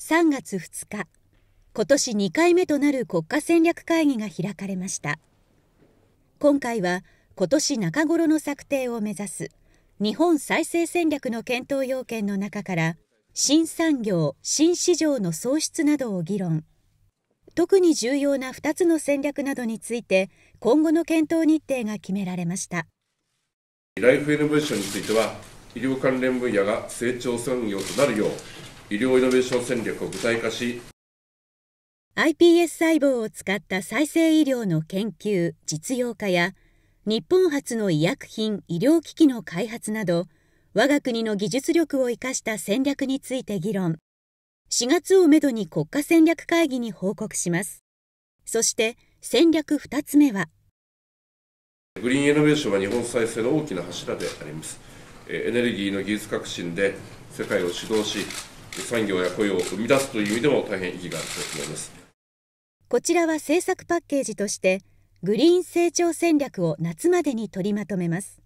3月2日今年2回目となる国家戦略会議が開かれました今回は今年中頃の策定を目指す日本再生戦略の検討要件の中から新産業・新市場の創出などを議論特に重要な2つの戦略などについて今後の検討日程が決められましたライフイノベーションについては医療関連分野が成長産業となるよう医療イノベーション戦略を具体化し iPS 細胞を使った再生医療の研究実用化や日本初の医薬品医療機器の開発など我が国の技術力を生かした戦略について議論4月をめどに国家戦略会議に報告しますそして戦略2つ目はグリーンイノベーションは日本再生の大きな柱でありますエネルギーの技術革新で世界を主導し産業や雇用を生み出すという意味でも大変意義があると思いますこちらは政策パッケージとしてグリーン成長戦略を夏までに取りまとめます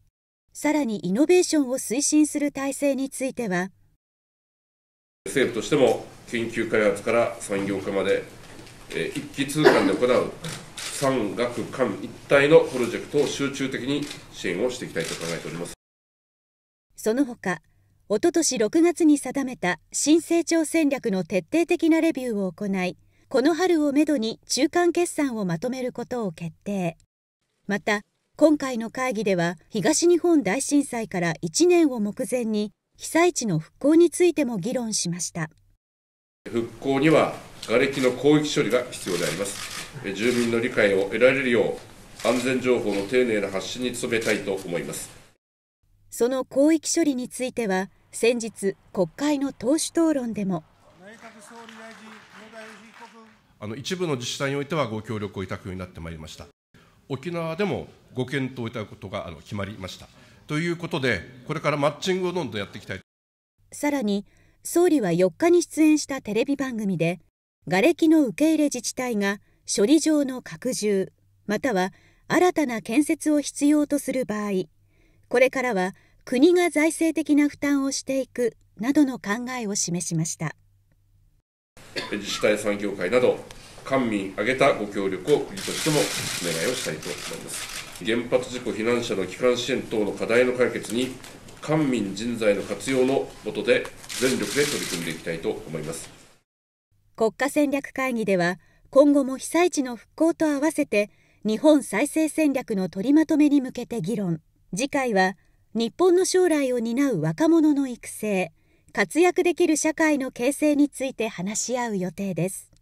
さらにイノベーションを推進する体制については政府としても研究開発から産業化まで、えー、一気通貫で行う産学官一体のプロジェクトを集中的に支援をしていきたいと考えておりますその他おととし6月に定めた新成長戦略の徹底的なレビューを行い、この春をめどに中間決算をまとめることを決定。また、今回の会議では東日本大震災から1年を目前に被災地の復興についても議論しました。復興には瓦礫の広域処理が必要であります。住民の理解を得られるよう安全情報の丁寧な発信に努めたいと思います。その広域処理については先日国会の党首討論でもあの一部の自治体においてはご協力をいただくようになってまいりました沖縄でもご検討いただくことがあの決まりましたということでこれからマッチングをどんどんやっていきたいさらに総理は4日に出演したテレビ番組で瓦礫の受け入れ自治体が処理場の拡充または新たな建設を必要とする場合これからは国が財政的な負担をしていくなどの考えを示しました自治体産業界など官民挙げたご協力を国としてもお願いをしたいと思います原発事故避難者の帰還支援等の課題の解決に官民人材の活用の下で全力で取り組んでいきたいと思います国家戦略会議では今後も被災地の復興と合わせて日本再生戦略の取りまとめに向けて議論次回は日本の将来を担う若者の育成活躍できる社会の形成について話し合う予定です